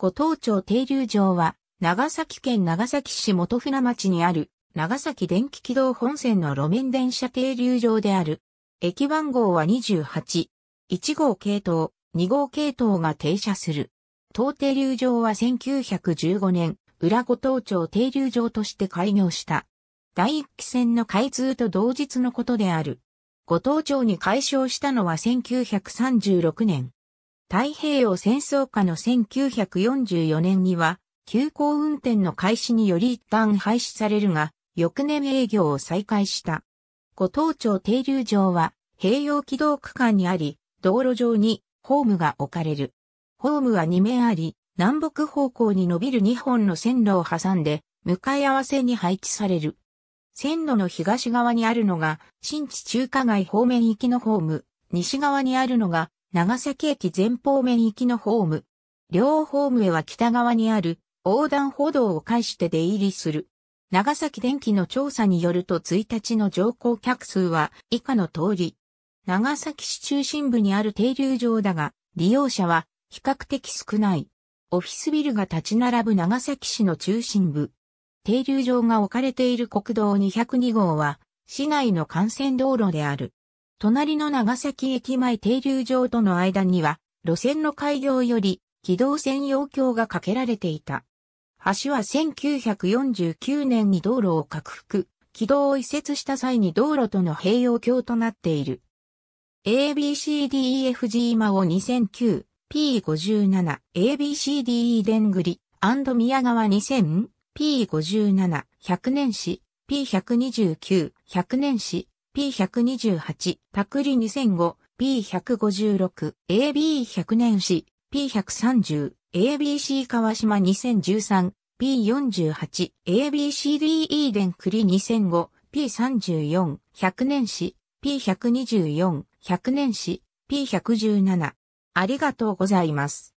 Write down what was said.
五島町停留場は、長崎県長崎市元船町にある、長崎電気軌道本線の路面電車停留場である。駅番号は28。1号系統、2号系統が停車する。当停留場は1915年、裏五島町停留場として開業した。第一期線の開通と同日のことである。五島町に解消したのは1936年。太平洋戦争下の1944年には、急行運転の開始により一旦廃止されるが、翌年営業を再開した。五島町停留場は、併用軌道区間にあり、道路上にホームが置かれる。ホームは2面あり、南北方向に伸びる2本の線路を挟んで、向かい合わせに配置される。線路の東側にあるのが、新地中華街方面行きのホーム、西側にあるのが、長崎駅前方面行きのホーム。両ホームへは北側にある横断歩道を介して出入りする。長崎電気の調査によると1日の乗降客数は以下の通り。長崎市中心部にある停留場だが、利用者は比較的少ない。オフィスビルが立ち並ぶ長崎市の中心部。停留場が置かれている国道202号は、市内の幹線道路である。隣の長崎駅前停留場との間には、路線の開業より、軌道専用橋が架けられていた。橋は1949年に道路を拡幅、軌道を移設した際に道路との併用橋となっている。ABCDEFG マオ2009、P57、ABCDE でんぐり、宮川2000、P57、100年史、P129、100年史、P128、パクリ2005、P156、AB100 年史、P130、ABC 川島2013、P48、ABCDE 電栗2005、P34、100年史、P124、100年史、P117。ありがとうございます。